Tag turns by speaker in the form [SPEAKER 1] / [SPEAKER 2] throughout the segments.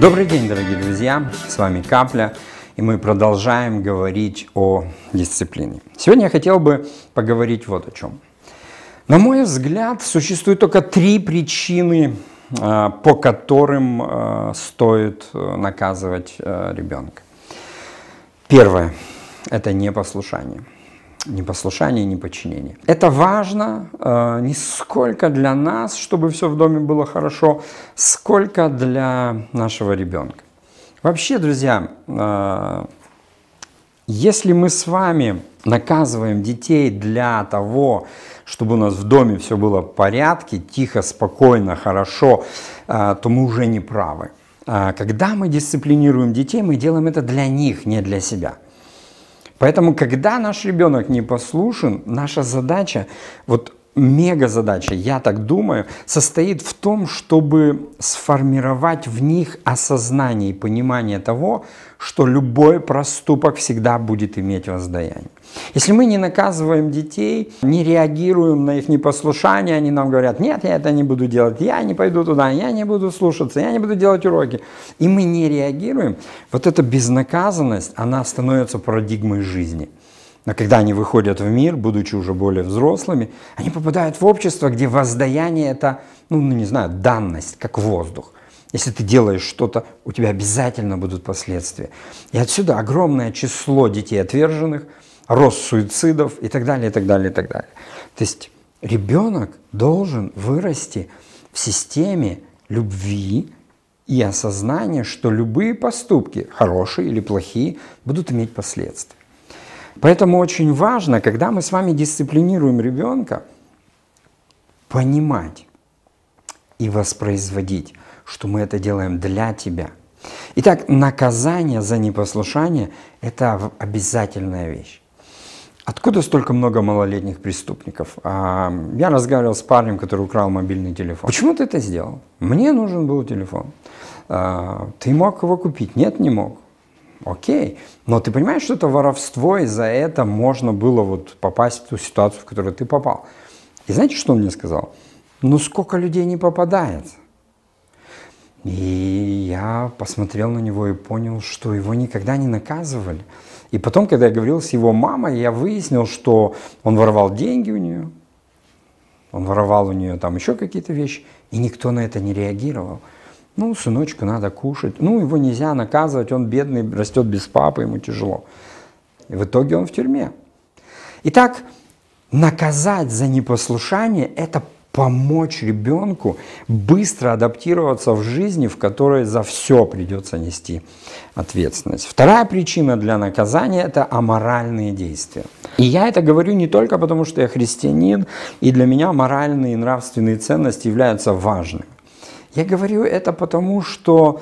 [SPEAKER 1] Добрый день, дорогие друзья! С вами Капля, и мы продолжаем говорить о дисциплине. Сегодня я хотел бы поговорить вот о чем. На мой взгляд, существует только три причины, э, по которым э, стоит э, наказывать ребенка. Первое – это непослушание – непослушание, непочинение. Это важно э, не сколько для нас, чтобы все в доме было хорошо, сколько для нашего ребенка. Вообще, друзья, э, если мы с вами наказываем детей для того, чтобы у нас в доме все было в порядке, тихо, спокойно, хорошо, э, то мы уже не правы. Э, когда мы дисциплинируем детей, мы делаем это для них, не для себя. Поэтому, когда наш ребенок не послушен, наша задача вот мега задача, я так думаю, состоит в том, чтобы сформировать в них осознание и понимание того, что любой проступок всегда будет иметь воздаяние. Если мы не наказываем детей, не реагируем на их непослушание, они нам говорят, нет, я это не буду делать, я не пойду туда, я не буду слушаться, я не буду делать уроки, и мы не реагируем, вот эта безнаказанность, она становится парадигмой жизни – но когда они выходят в мир, будучи уже более взрослыми, они попадают в общество, где воздаяние – это, ну, ну, не знаю, данность, как воздух. Если ты делаешь что-то, у тебя обязательно будут последствия. И отсюда огромное число детей отверженных, рост суицидов и так далее, и так далее, и так далее. То есть ребенок должен вырасти в системе любви и осознания, что любые поступки, хорошие или плохие, будут иметь последствия. Поэтому очень важно, когда мы с вами дисциплинируем ребенка, понимать и воспроизводить, что мы это делаем для тебя. Итак, наказание за непослушание – это обязательная вещь. Откуда столько много малолетних преступников? А, я разговаривал с парнем, который украл мобильный телефон. Почему ты это сделал? Мне нужен был телефон. А, ты мог его купить? Нет, не мог окей. Но ты понимаешь, что это воровство, и за это можно было вот попасть в ту ситуацию, в которую ты попал. И знаете, что он мне сказал? Ну сколько людей не попадает. И я посмотрел на него и понял, что его никогда не наказывали. И потом, когда я говорил с его мамой, я выяснил, что он воровал деньги у нее, он воровал у нее там еще какие-то вещи, и никто на это не реагировал. Ну, сыночку надо кушать. Ну, его нельзя наказывать, он бедный, растет без папы, ему тяжело. И в итоге он в тюрьме. Итак, наказать за непослушание – это помочь ребенку быстро адаптироваться в жизни, в которой за все придется нести ответственность. Вторая причина для наказания – это аморальные действия. И я это говорю не только потому, что я христианин, и для меня моральные и нравственные ценности являются важными. Я говорю это потому, что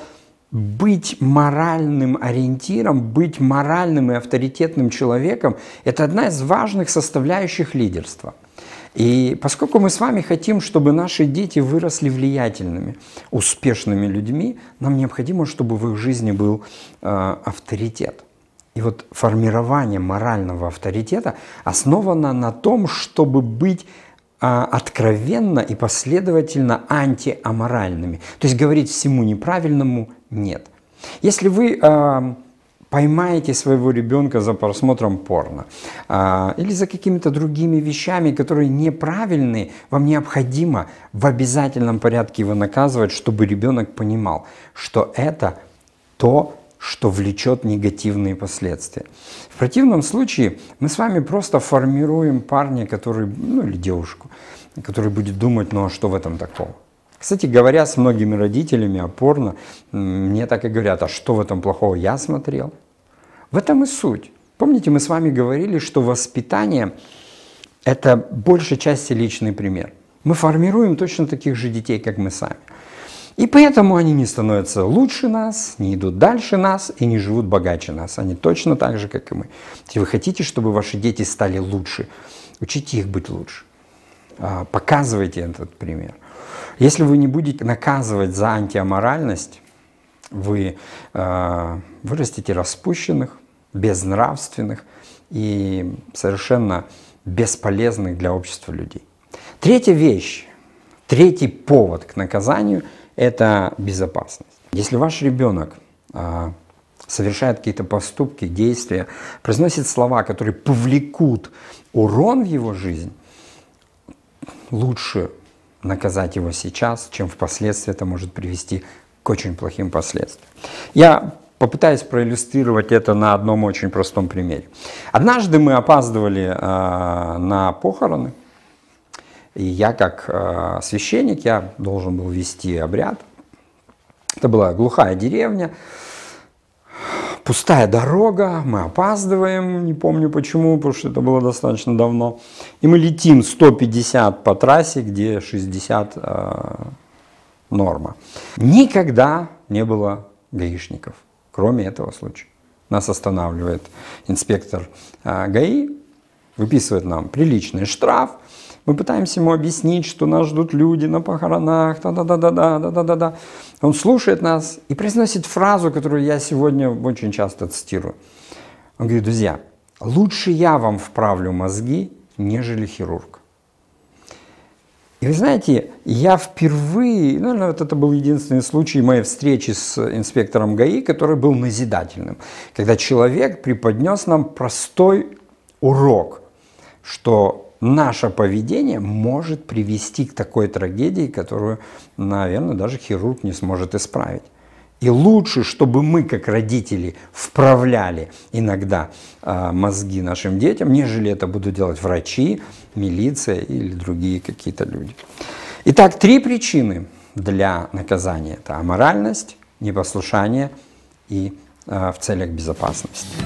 [SPEAKER 1] быть моральным ориентиром, быть моральным и авторитетным человеком – это одна из важных составляющих лидерства. И поскольку мы с вами хотим, чтобы наши дети выросли влиятельными, успешными людьми, нам необходимо, чтобы в их жизни был э, авторитет. И вот формирование морального авторитета основано на том, чтобы быть а, откровенно и последовательно антиаморальными. То есть говорить всему неправильному нет. Если вы э, поймаете своего ребенка за просмотром порно э, или за какими-то другими вещами, которые неправильны, вам необходимо в обязательном порядке его наказывать, чтобы ребенок понимал, что это то, что влечет негативные последствия. В противном случае мы с вами просто формируем парня, который, ну или девушку, который будет думать, ну а что в этом такого? Кстати говоря, с многими родителями опорно мне так и говорят, а что в этом плохого я смотрел? В этом и суть. Помните, мы с вами говорили, что воспитание – это большей части личный пример. Мы формируем точно таких же детей, как мы сами. И поэтому они не становятся лучше нас, не идут дальше нас и не живут богаче нас. Они точно так же, как и мы. Если вы хотите, чтобы ваши дети стали лучше, учите их быть лучше. А, показывайте этот пример. Если вы не будете наказывать за антиаморальность, вы э, а, вырастите распущенных, безнравственных и совершенно бесполезных для общества людей. Третья вещь, третий повод к наказанию – это безопасность. Если ваш ребенок а, совершает какие-то поступки, действия, произносит слова, которые повлекут урон в его жизнь, лучше наказать его сейчас, чем впоследствии это может привести к очень плохим последствиям. Я попытаюсь проиллюстрировать это на одном очень простом примере. Однажды мы опаздывали э, на похороны, и я как э, священник, я должен был вести обряд. Это была глухая деревня, пустая дорога, мы опаздываем, не помню почему, потому что это было достаточно давно. И мы летим 150 по трассе, где 60 э, норма. Никогда не было гаишников, кроме этого случая. Нас останавливает инспектор э, ГАИ, выписывает нам приличный штраф – мы пытаемся ему объяснить, что нас ждут люди на похоронах, да-да-да-да-да-да-да-да. Он слушает нас и произносит фразу, которую я сегодня очень часто цитирую. Он говорит, друзья, лучше я вам вправлю мозги, нежели хирург. И вы знаете, я впервые, наверное, вот это был единственный случай моей встречи с инспектором ГАИ, который был назидательным, когда человек преподнес нам простой урок, что наше поведение может привести к такой трагедии, которую, наверное, даже хирург не сможет исправить. И лучше, чтобы мы, как родители, вправляли иногда а, мозги нашим детям, нежели это будут делать врачи, милиция или другие какие-то люди. Итак, три причины для наказания. Это аморальность, непослушание и э, в целях безопасности.